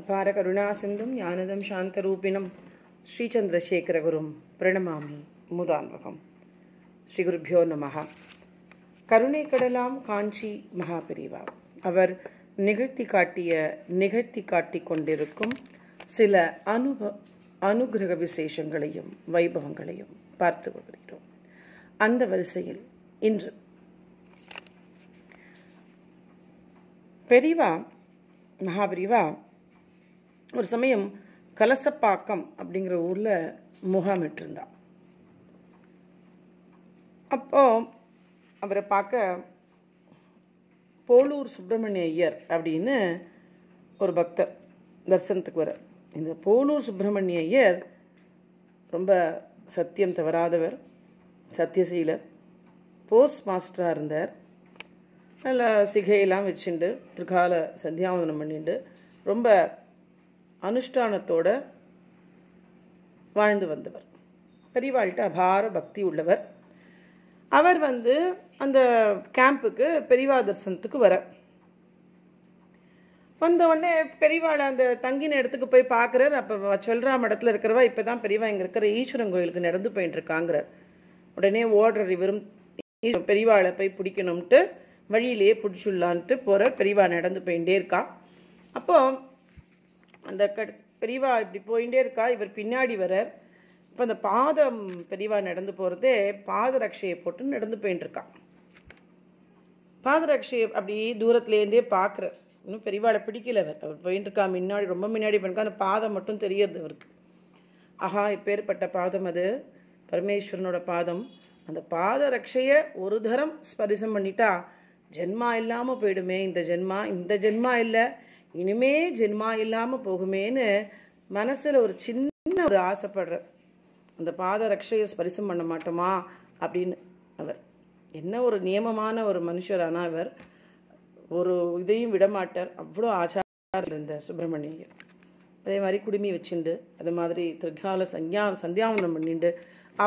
அபார கருணா சிந்தும் ஞானதம் சாந்தரூபிணம் ஸ்ரீச்சந்திரசேகரகுரும் பிரணமாமி முதான்வகம் ஸ்ரீ குருபியோ நமகா கருணை கடலாம் காஞ்சி மகாபிரிவா அவர் நிகழ்த்தி காட்டிய நிகழ்த்தி காட்டி கொண்டிருக்கும் சில அனுப அனுகிரக விசேஷங்களையும் வைபவங்களையும் பார்த்து கொள்கிறோம் அந்த வரிசையில் இன்று பெரிவா மகாபிரிவா ஒரு சமயம் கலசப்பாக்கம் அப்படிங்கிற ஊரில் முகாமிட்டு இருந்தான் அப்போ அவரை பார்க்க போலூர் சுப்பிரமணிய ஐயர் அப்படின்னு ஒரு பக்தர் தரிசனத்துக்கு வர இந்த போலூர் சுப்பிரமணிய ஐயர் ரொம்ப சத்தியம் தவறாதவர் சத்தியசீலர் போஸ்ட் மாஸ்டராக இருந்தார் நல்லா சிகையெல்லாம் வச்சுண்டு திருக்கால சந்தியாவதனம் பண்ணிட்டு ரொம்ப அனுஷ்டானத்தோட வாழ்ந்து வந்தவர் பெரியவாள்கிட்ட அபார பக்தி உள்ளவர் அவர் வந்து அந்த கேம்புக்கு பெரியவா தரிசனத்துக்கு வர வந்த உடனே பெரியவாளை அந்த தங்கின இடத்துக்கு போய் பார்க்குறாரு அப்போ சொல்கிறாம் மடத்தில் இருக்கிறவா இப்போ தான் பெரியவா இங்கே இருக்கிற ஈஸ்வரன் கோயிலுக்கு நடந்து போயிட்டு இருக்காங்கிறார் உடனே ஓடுற இவரும் பெரியவாளை போய் பிடிக்கணும்ட்டு வழியிலேயே பிடிச்சுடலான்ட்டு போகிற பெரியவா நடந்து போயிட்டே இருக்கா அப்போது அந்த கட் பெரியவா இப்படி போயிட்டே இருக்கா இவர் பின்னாடி வரார் இப்போ அந்த பாதம் பெரியவா நடந்து போகிறதே பாதரக்ஷையை போட்டு நடந்து போயின்ட்டுருக்கான் பாதரக்ஷையை அப்படி தூரத்துலேருந்தே பார்க்குற இன்னும் பெரியவாடை பிடிக்கல அவர் அவர் போயின்னு இருக்கா முன்னாடி ரொம்ப முன்னாடி போயிருக்கா அந்த பாதம் மட்டும் தெரியறது அவருக்கு ஆஹா இப்பேற்பட்ட பாதம் அது பரமேஸ்வரனோட பாதம் அந்த பாத ரக்ஷையை ஒரு தரம் ஸ்பரிசம் பண்ணிட்டா ஜென்மா இல்லாமல் போயிடுமே இந்த ஜென்மா இந்த ஜென்மா இல்லை இனிமே ஜென்மா இல்லாமல் போகுமேன்னு மனசில் ஒரு சின்ன ஒரு ஆசைப்படுற அந்த பாத ரக்ஷையை ஸ்பரிசம் பண்ண மாட்டோமா அப்படின்னு அவர் என்ன ஒரு நியமமான ஒரு மனுஷரானா அவர் ஒரு இதையும் விடமாட்டார் அவ்வளோ ஆச்சாரம் இருந்த சுப்பிரமணியர் அதே மாதிரி குடுமி வச்சுண்டு அது மாதிரி திருக்கால சந்தியா சந்தியாவனம் பண்ணிண்டு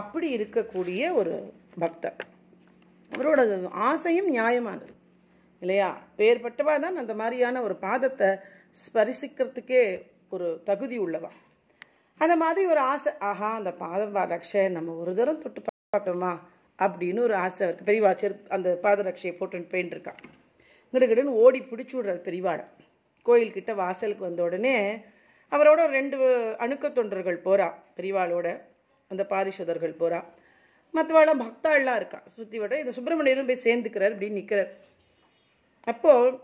அப்படி இருக்கக்கூடிய ஒரு பக்தர் அவரோட ஆசையும் நியாயமானது இல்லையா பேர்பட்டவா தான் அந்த மாதிரியான ஒரு பாதத்தை ஸ்பரிசிக்கிறதுக்கே ஒரு தகுதி உள்ளவா அந்த மாதிரி ஒரு ஆசை ஆஹா அந்த பாதம் ரக்ஷை நம்ம ஒரு தரம் தொட்டு பார்க்கணுமா அப்படின்னு ஒரு ஆசை இருக்குது பெரியவா செரு அந்த பாத ரக்ஷையை போட்டுன்னு போயின்னு இருக்கான் கிடுகிடுன்னு ஓடி பிடிச்சி விடுறாரு பெரியவாடை கோயில்கிட்ட வாசலுக்கு வந்த உடனே அவரோட ரெண்டு அணுக்க தொண்டர்கள் போகிறா பெரியவாளோட அந்த பாரிசுதர்கள் போகிறா மற்றவாளும் பக்தாள்லாம் இருக்கா சுற்றி விட இந்த சுப்பிரமணியரும் போய் சேர்ந்துக்கிறார் அப்படின்னு நிற்கிறார் அப்போது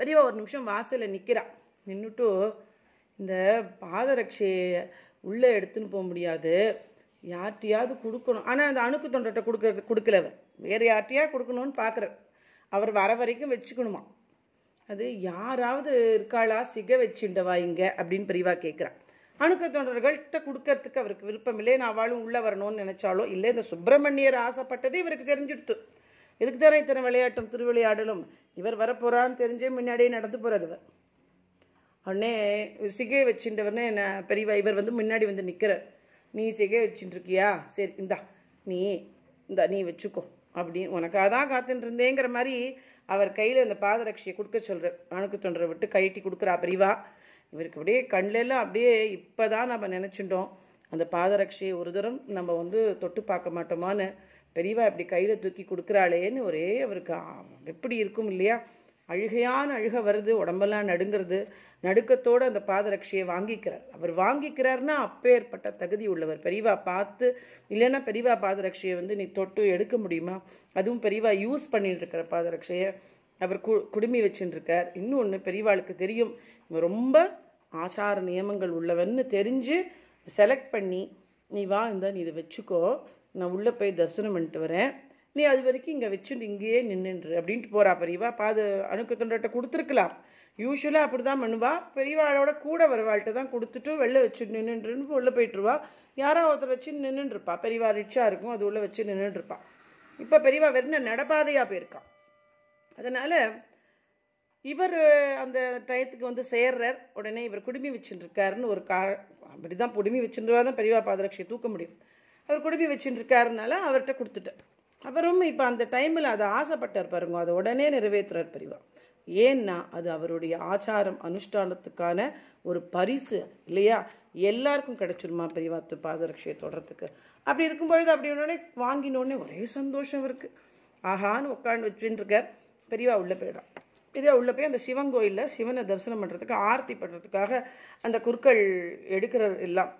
பெரியவா ஒரு நிமிஷம் வாசலில் நிற்கிறான் நின்றுட்டு இந்த பாதரட்சையை உள்ளே எடுத்துன்னு போக முடியாது யார்கிட்டையாவது கொடுக்கணும் ஆனால் அந்த அணுக்கு தொண்டர்கிட்ட கொடுக்க கொடுக்கலவர் வேறு யார்ட்டையா கொடுக்கணும்னு பார்க்குறார் அவர் வர வரைக்கும் வச்சுக்கணுமா அது யாராவது இருக்காளா சிக வச்சுண்டவா இங்கே அப்படின்னு பெரியவா கேட்குறான் அணுக்க தொண்டர்கள்ட்ட கொடுக்கறதுக்கு அவருக்கு விருப்பம் இல்லை நான் அவளும் உள்ளே வரணும்னு நினச்சாலோ இல்லை இந்த சுப்பிரமணியர் ஆசைப்பட்டதே இவருக்கு தெரிஞ்சுடுத்து இதுக்கு தானே இத்தனை விளையாட்டும் திருவிளையாடலும் இவர் வரப்போகிறான்னு தெரிஞ்சே முன்னாடியே நடந்து போகிறார் இவர் உடனே சிகையை வச்சுட்டவனே என்ன பெரியவா இவர் வந்து முன்னாடி வந்து நிற்கிறார் நீ சிகை வச்சுட்டுருக்கியா சரி இந்தா நீ இந்தா நீ வச்சுக்கோ அப்படின்னு உனக்காக தான் காத்துட்டு இருந்தேங்கிற மாதிரி அவர் கையில் இந்த பாதரட்சியை கொடுக்க சொல்கிற அணுக்கு தொண்டரை விட்டு கழட்டி கொடுக்குறா பெரியவா இவருக்கு அப்படியே கண்ணிலெல்லாம் அப்படியே இப்போ தான் நம்ம நினச்சிட்டோம் அந்த பாதரட்சியை ஒரு தரம் நம்ம வந்து தொட்டு பார்க்க மாட்டோமான்னு பெரியவா இப்படி கையில் தூக்கி கொடுக்குறாளேன்னு ஒரே அவருக்கு எப்படி இருக்கும் இல்லையா அழுகையான அழுக வருது உடம்பெல்லாம் நடுங்கிறது நடுக்கத்தோடு அந்த பாதரட்சியை வாங்கிக்கிறார் அவர் வாங்கிக்கிறார்னா அப்பேற்பட்ட தகுதி உள்ளவர் பெரியவா பார்த்து இல்லைன்னா பெரியவா பாதரட்சியை வந்து நீ தொட்டு எடுக்க முடியுமா அதுவும் பெரியவா யூஸ் பண்ணிட்டு இருக்கிற பாதரட்சியை அவர் கு குடுமி வச்சுட்டுருக்கார் இன்னொன்று பெரியவாளுக்கு தெரியும் ரொம்ப ஆச்சார நியமங்கள் உள்ளவன்னு தெரிஞ்சு செலக்ட் பண்ணி நீ வா இந்த நீ இதை வச்சுக்கோ நான் உள்ளே போய் தரிசனம் பண்ணிட்டு வரேன் நீ அது வரைக்கும் இங்கே வச்சு இங்கேயே நின்றுன்று அப்படின்ட்டு போகிறா பெரியவா பாது அணுக்கு தொண்டர்கிட்ட கொடுத்துருக்கலாம் யூஸ்வலாக அப்படி தான் பண்ணுவா பெரியவாளோட கூட வரவாள்கிட்ட தான் கொடுத்துட்டு வெளில வச்சு நின்றுன்னு உள்ளே போயிட்டுருவா யாரோ ஒருத்தர் வச்சு நின்றுருப்பா பெரியவா ரிச்சாக இருக்கும் அது உள்ளே வச்சு நின்றுருப்பா இப்போ பெரியவா வெறும் நடப்பாதையாக போயிருக்கான் அதனால் இவர் அந்த டயத்துக்கு வந்து சேர்றார் உடனே இவர் குடுமி வச்சுட்டுருக்காருன்னு ஒரு கா அப்படி தான் குடுமி வச்சுருவா தான் பெரியவா பாதரட்சியை தூக்க முடியும் அவர் குடுப்பி வச்சுட்டு இருக்காருனால அவர்கிட்ட கொடுத்துட்டேன் அப்புறம் இப்போ அந்த டைமில் அதை ஆசைப்பட்டார் பாருங்க அதை உடனே நிறைவேற்றுறார் பெரியவா ஏன்னா அது அவருடைய ஆச்சாரம் அனுஷ்டானத்துக்கான ஒரு பரிசு இல்லையா எல்லாருக்கும் கிடைச்சிருமா பெரியவா பாதரட்சியை தொடர்றதுக்கு அப்படி இருக்கும்பொழுது அப்படி உடனே வாங்கினோடனே ஒரே சந்தோஷம் இருக்குது ஆஹான்னு உட்காந்து வச்சுருக்கார் இருக்கார் பெரியவா உள்ளே போயிடும் பெரியவா உள்ளே போய் அந்த சிவன் கோயிலில் சிவனை தரிசனம் பண்ணுறதுக்கு ஆர்த்தி பண்ணுறதுக்காக அந்த குற்கள் எடுக்கிறார் எல்லாம்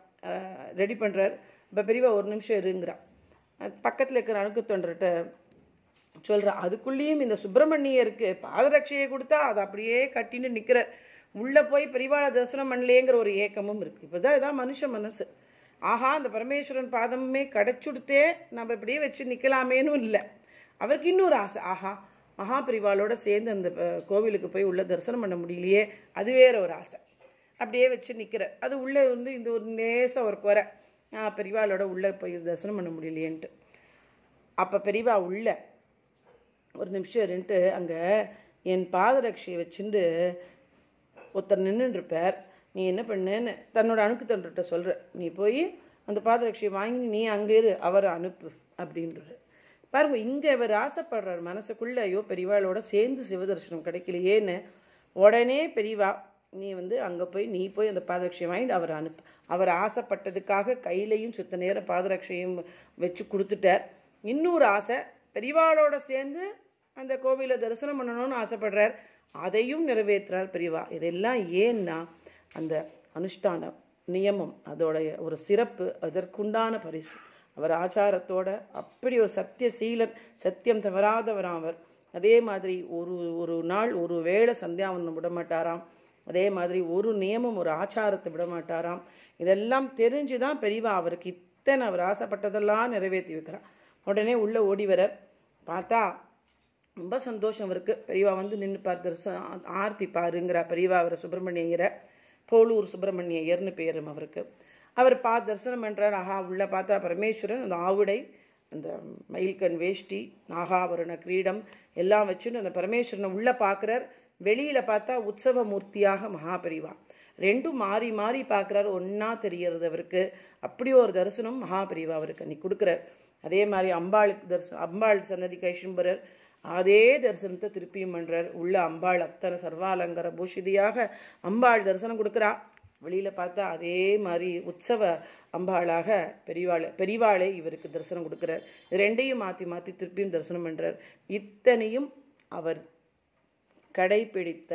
ரெடி பண்ணுறார் இப்போ பெரியவா ஒரு நிமிஷம் இருங்கிறான் பக்கத்தில் இருக்கிற அணுக்கு தொண்டர்கிட்ட சொல்கிறான் அதுக்குள்ளேயும் இந்த சுப்பிரமணியருக்கு பாதரட்சையை கொடுத்தா அதை அப்படியே கட்டின்னு நிற்கிற உள்ளே போய் பெரியவாளை தரிசனம் பண்ணலேங்கிற ஒரு ஏக்கமும் இருக்குது இப்போ தான் இதான் மனுஷ மனசு ஆஹா அந்த பரமேஸ்வரன் பாதமே கிடச்சுடுத்தே நம்ம இப்படியே வச்சு நிற்கலாமேன்னு இல்லை அவருக்கு இன்னொரு ஆசை ஆஹா பிரிவாளோட சேர்ந்து அந்த கோவிலுக்கு போய் உள்ள தரிசனம் பண்ண முடியலையே அது வேற ஒரு ஆசை அப்படியே வச்சு நிற்கிற அது உள்ளே வந்து இந்த ஒரு நேசம் ஒரு குறை நான் பெரியவாளோட உள்ளே போய் தரிசனம் பண்ண முடியலையேன்ட்டு அப்போ பெரியவா உள்ள ஒரு நிமிஷம் இருந்துட்டு அங்கே என் பாதரட்சியை வச்சுட்டு ஒருத்தர் நின்றுருப்பார் நீ என்ன பண்ணுன்னு தன்னோட அணுக்கு தன்னுட்ட சொல்கிற நீ போய் அந்த பாதரட்சியை வாங்கி நீ அங்கே இரு அவரை அனுப்பு அப்படின்றது பாருங்க இங்கே இவர் ஆசைப்படுறார் மனசுக்குள்ளே ஐயோ பெரியவாளோட சேர்ந்து சிவதர்சனம் கிடைக்கலையேன்னு உடனே பெரியவா நீ வந்து அங்கே போய் நீ போய் அந்த பாதரட்சியை வாங்கிட்டு அவர் அனுப்பு அவர் ஆசைப்பட்டதுக்காக கையிலையும் சுத்த நேரம் பாதரட்சியும் வச்சு கொடுத்துட்டார் இன்னொரு ஆசை பெரியவாளோட சேர்ந்து அந்த கோவிலை தரிசனம் பண்ணணும்னு ஆசைப்படுறார் அதையும் நிறைவேற்றுறார் பெரியவா இதெல்லாம் ஏன்னா அந்த அனுஷ்டானம் நியமம் அதோடைய ஒரு சிறப்பு அதற்குண்டான பரிசு அவர் ஆச்சாரத்தோட அப்படி ஒரு சீலன் சத்தியம் தவறாதவராம் அவர் அதே மாதிரி ஒரு ஒரு நாள் ஒரு வேளை சந்தியாவனம் விட மாட்டாராம் அதே மாதிரி ஒரு நியமம் ஒரு ஆச்சாரத்தை விட மாட்டாராம் இதெல்லாம் தெரிஞ்சு தான் பெரியவா அவருக்கு இத்தனை அவர் ஆசைப்பட்டதெல்லாம் நிறைவேற்றி வைக்கிறார் உடனே உள்ளே ஓடி வர பார்த்தா ரொம்ப சந்தோஷம் இருக்கு பெரியவா வந்து நின்று பார் தரிசனம் ஆர்த்தி பாருங்கிறா பெரியவா அவர் சுப்பிரமணிய போலூர் சுப்பிரமணிய ஐயர்னு பேரும் அவருக்கு அவர் பார்த்து தரிசனம் பண்ணுறார் ஆஹா உள்ளே பார்த்தா பரமேஸ்வரன் அந்த ஆவுடை அந்த மயில்கண் வேஷ்டி நாகாபரண கிரீடம் எல்லாம் வச்சுன்னு அந்த பரமேஸ்வரனை உள்ளே பார்க்குறார் வெளியில் பார்த்தா உற்சவ மூர்த்தியாக மகாபரிவா ரெண்டும் மாறி மாறி பார்க்குறாரு ஒன்றா தெரிகிறது அவருக்கு அப்படி ஒரு தரிசனம் மகாபரிவா அவருக்கு அன்னைக்கு கொடுக்குறார் அதே மாதிரி அம்பாளுக்கு தரிசனம் அம்பாள் சன்னதி கைஷம்பரர் அதே தரிசனத்தை திருப்பியும் பண்ணுறார் உள்ள அம்பாள் அத்தனை சர்வாலங்கர பூஷிதியாக அம்பாள் தரிசனம் கொடுக்குறா வெளியில் பார்த்தா அதே மாதிரி உற்சவ அம்பாளாக பெரிவாள் பெரிவாளை இவருக்கு தரிசனம் கொடுக்குறார் ரெண்டையும் மாற்றி மாற்றி திருப்பியும் தரிசனம் பண்ணுறார் இத்தனையும் அவர் கடைபிடித்த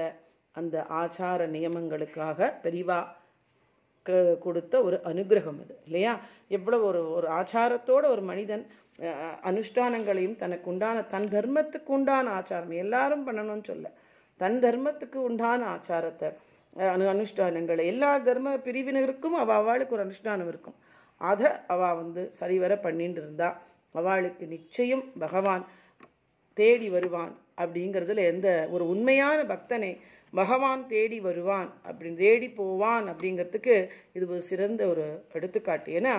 அந்த ஆச்சார நியமங்களுக்காக பெரிவா கொடுத்த ஒரு அனுகிரகம் அது இல்லையா எவ்வளோ ஒரு ஒரு ஆச்சாரத்தோட ஒரு மனிதன் அனுஷ்டானங்களையும் தனக்கு உண்டான தன் தர்மத்துக்கு உண்டான ஆச்சாரம் எல்லாரும் பண்ணணும்னு சொல்ல தன் தர்மத்துக்கு உண்டான ஆச்சாரத்தை அனு அனுஷ்டானங்களை எல்லா தர்ம பிரிவினருக்கும் அவள் அவளுக்கு ஒரு அனுஷ்டானம் இருக்கும் அதை அவள் வந்து சரிவர பண்ணிட்டு இருந்தா அவளுக்கு நிச்சயம் பகவான் தேடி வருவான் அப்படிங்கிறதுல எந்த ஒரு உண்மையான பக்தனை பகவான் தேடி வருவான் அப்படின்னு தேடி போவான் அப்படிங்கிறதுக்கு இது ஒரு சிறந்த ஒரு எடுத்துக்காட்டு ஏன்னா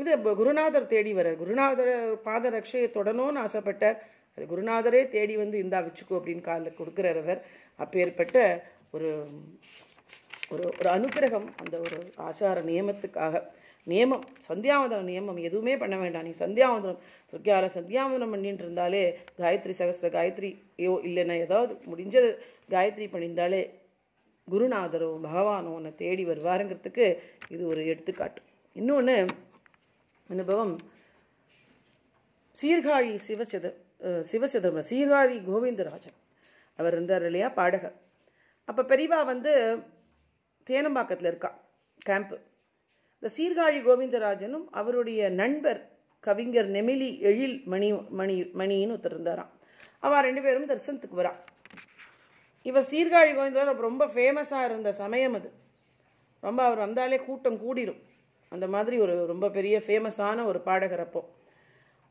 இது குருநாதர் தேடி வர குருநாதர் பாத ரட்சையை தொடணும்னு ஆசைப்பட்டார் அது குருநாதரே தேடி வந்து இந்தா வச்சுக்கோ அப்படின்னு காலில் கொடுக்குறவர் அப்பேற்பட்ட ஒரு ஒரு ஒரு அனுகிரகம் அந்த ஒரு ஆச்சார நியமத்துக்காக நியமம் சந்தியாவதம் நியமம் எதுவுமே பண்ண வேண்டாம் நீ சந்தியாவதனம் துர்க்கியால சந்தியாவந்தனம் பண்ணிட்டு இருந்தாலே காயத்ரி காயத்ரி காயத்ரியோ இல்லைன்னா ஏதாவது முடிஞ்சது காயத்ரி பண்ணியிருந்தாலே குருநாதரோ பகவானோ உன்னை தேடி வருவாருங்கிறதுக்கு இது ஒரு எடுத்துக்காட்டு இன்னொன்று அனுபவம் சீர்காழி சிவசத சிவசதம சீர்காழி கோவிந்தராஜன் அவர் இருந்தார் இல்லையா பாடகர் அப்போ பெரியவா வந்து தேனம்பாக்கத்தில் இருக்கா கேம்ப்பு இந்த சீர்காழி கோவிந்தராஜனும் அவருடைய நண்பர் கவிஞர் நெமிலி எழில் மணி மணி மணின்னு ஒருத்தர் இருந்தாராம் அவன் ரெண்டு பேரும் தரிசனத்துக்கு வரான் இவர் சீர்காழி கோவிந்தராஜ் ரொம்ப ஃபேமஸாக இருந்த சமயம் அது ரொம்ப அவர் வந்தாலே கூட்டம் கூடிடும் அந்த மாதிரி ஒரு ரொம்ப பெரிய ஃபேமஸான ஒரு பாடகர் அப்போ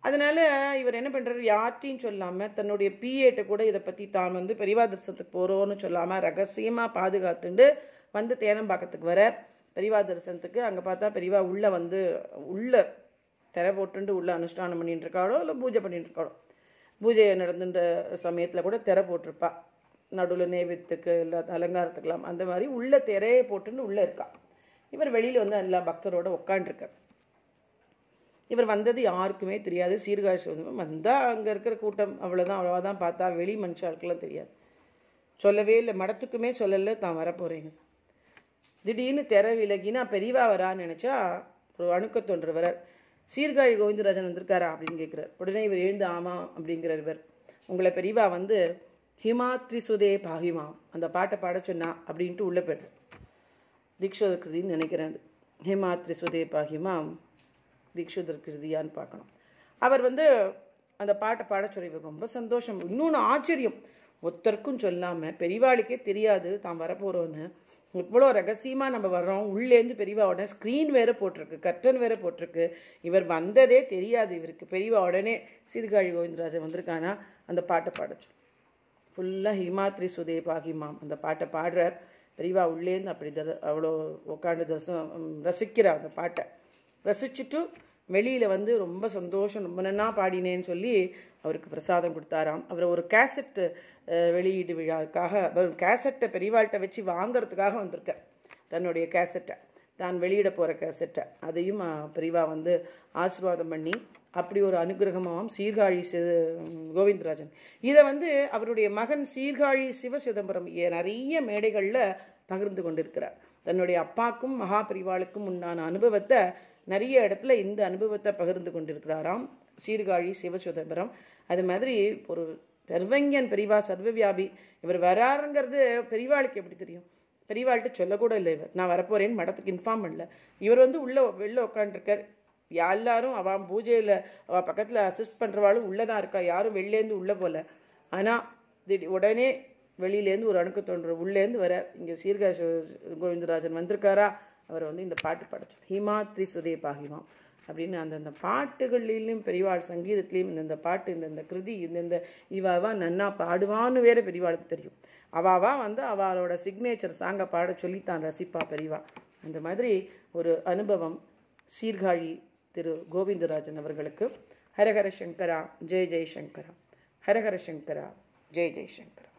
அதனால இவர் என்ன பண்ணுறாரு யார்ட்டையும் சொல்லாமல் தன்னுடைய பிஏட்டை கூட இதை பற்றி தான் வந்து பெரியவா தரிசனத்துக்கு போகிறோன்னு சொல்லாமல் ரகசியமாக பாதுகாத்துண்டு வந்து தேனம்பாக்கத்துக்கு வர பெரியவா தரிசனத்துக்கு அங்கே பார்த்தா பெரியவா உள்ளே வந்து உள்ளே திரை போட்டுண்டு உள்ளே அனுஷ்டானம் பண்ணிட்டு இருக்காளோ இல்லை பூஜை பண்ணிட்டு இருக்காளோ பூஜையை நடந்துன்ற சமயத்தில் கூட திரை போட்டிருப்பா நடுவில் நேவியத்துக்கு இல்லை அலங்காரத்துக்கெல்லாம் அந்த மாதிரி உள்ளே திரையை போட்டுன்னு உள்ளே இருக்கா இவர் வெளியில் வந்து எல்லா பக்தரோட உக்காண்டிருக்கார் இவர் வந்தது யாருக்குமே தெரியாது சீர்காழி சிவந்தம் வந்தால் அங்கே இருக்கிற கூட்டம் அவ்வளோதான் அவ்வளோவா தான் பார்த்தா வெளி மனுஷாளுக்கெல்லாம் தெரியாது சொல்லவே இல்லை மடத்துக்குமே சொல்லலை தான் வரப்போகிறேங்க திடீர்னு திற விலகினா பெரியவா வரான்னு நினச்சா ஒரு அணுக்க வரார் சீர்காழி கோவிந்தராஜன் வந்திருக்காரா அப்படின்னு கேட்குறார் உடனே இவர் எழுந்து ஆமாம் அப்படிங்கிற இவர் உங்களை பெரியவா வந்து ஹிமாத்ரி சுதே பாகிமா அந்த பாட்டை பாட சொன்னா அப்படின்ட்டு உள்ள போயிடுறார் தீக்ஷோதர் கிருதின்னு நினைக்கிறேன் ஹிமாத்ரி சுதே பாகிமா தீக்ஷோதர் கிருதியான்னு பார்க்கணும் அவர் வந்து அந்த பாட்டை பாட சொல்லி ரொம்ப சந்தோஷம் இன்னொன்று ஆச்சரியம் ஒருத்தருக்கும் சொல்லாமல் பெரிவாளுக்கே தெரியாது தான் வரப்போகிறோன்னு இவ்வளோ ரகசியமாக நம்ம வர்றோம் உள்ளேருந்து பெரியவா உடனே ஸ்க்ரீன் வேறு போட்டிருக்கு கர்டன் வேறு போட்டிருக்கு இவர் வந்ததே தெரியாது இவருக்கு பெரியவா உடனே சீர்காழி கோவிந்தராஜன் வந்திருக்கானா அந்த பாட்டை பாடச்சு ஃபுல்லாக ஹிமாத்ரி சுதே பாகிமாம் அந்த பாட்டை பாடுற பெரியவா உள்ளேருந்து அப்படி தர அவ்வளோ உட்காந்து தசம் ரசிக்கிறார் அந்த பாட்டை ரசிச்சுட்டு வெளியில் வந்து ரொம்ப சந்தோஷம் ரொம்ப நன்னா பாடினேன்னு சொல்லி அவருக்கு பிரசாதம் கொடுத்தாராம் அவர் ஒரு கேசட் வெளியீடு விழாவுக்காக கேசட்டை பெரியவாழ்கிட்ட வச்சு வாங்கிறதுக்காக வந்திருக்க தன்னுடைய கேசட்டை தான் வெளியிட போகிற கேசட்டை அதையும் பெரியவா வந்து ஆசீர்வாதம் பண்ணி அப்படி ஒரு அனுகிரகமாகவும் சீர்காழி கோவிந்தராஜன் இதை வந்து அவருடைய மகன் சீர்காழி சிவ சிதம்பரம் நிறைய மேடைகளில் பகிர்ந்து கொண்டிருக்கிறார் தன்னுடைய அப்பாக்கும் பிரிவாளுக்கும் உண்டான அனுபவத்தை நிறைய இடத்துல இந்த அனுபவத்தை பகிர்ந்து கொண்டிருக்கிறாராம் சீர்காழி சிவசுதம்பரம் அது மாதிரி ஒரு சர்வங்கன் பெரிவா சர்வவியாபி இவர் வராருங்கிறது பெரியவாளுக்கு எப்படி தெரியும் பெரியவாள்கிட்ட சொல்லக்கூட இல்லை இவர் நான் வரப்போறேன்னு மடத்துக்கு இன்ஃபார்ம் பண்ணல இவர் வந்து உள்ளே வெளில உட்காந்துருக்கார் எல்லாரும் அவன் பூஜையில் அவள் பக்கத்தில் அசிஸ்ட் பண்ணுறவாளும் உள்ளே தான் இருக்கா யாரும் வெளிலேருந்து உள்ளே போகல ஆனால் திடீர் உடனே வெளியிலேருந்து ஒரு அணுக்கு தோன்று உள்ளேருந்து வர இங்கே சீர்கா கோவிந்தராஜன் வந்திருக்காரா அவர் வந்து இந்த பாட்டு பாட ஹிமாத்ரி சுதே பாகிமாம் அப்படின்னு அந்தந்த பாட்டுகளிலும் பெரியவாழ் சங்கீதத்திலையும் இந்தந்த பாட்டு இந்தந்த கிருதி இந்தந்த இவாவா நன்னா பாடுவான்னு வேற பெரியவாளுக்கு தெரியும் அவாவா வந்து அவளோட சிக்னேச்சர் சாங்கை பாட சொல்லித்தான் ரசிப்பா பெரியவா அந்த மாதிரி ஒரு அனுபவம் சீர்காழி திரு கோவிந்தராஜன் அவர்களுக்கு ஹரஹர சங்கரா ஜெய் ஜெய்சங்கரா ஹரஹர சங்கரா ஜெய் ஜெய்சங்கரா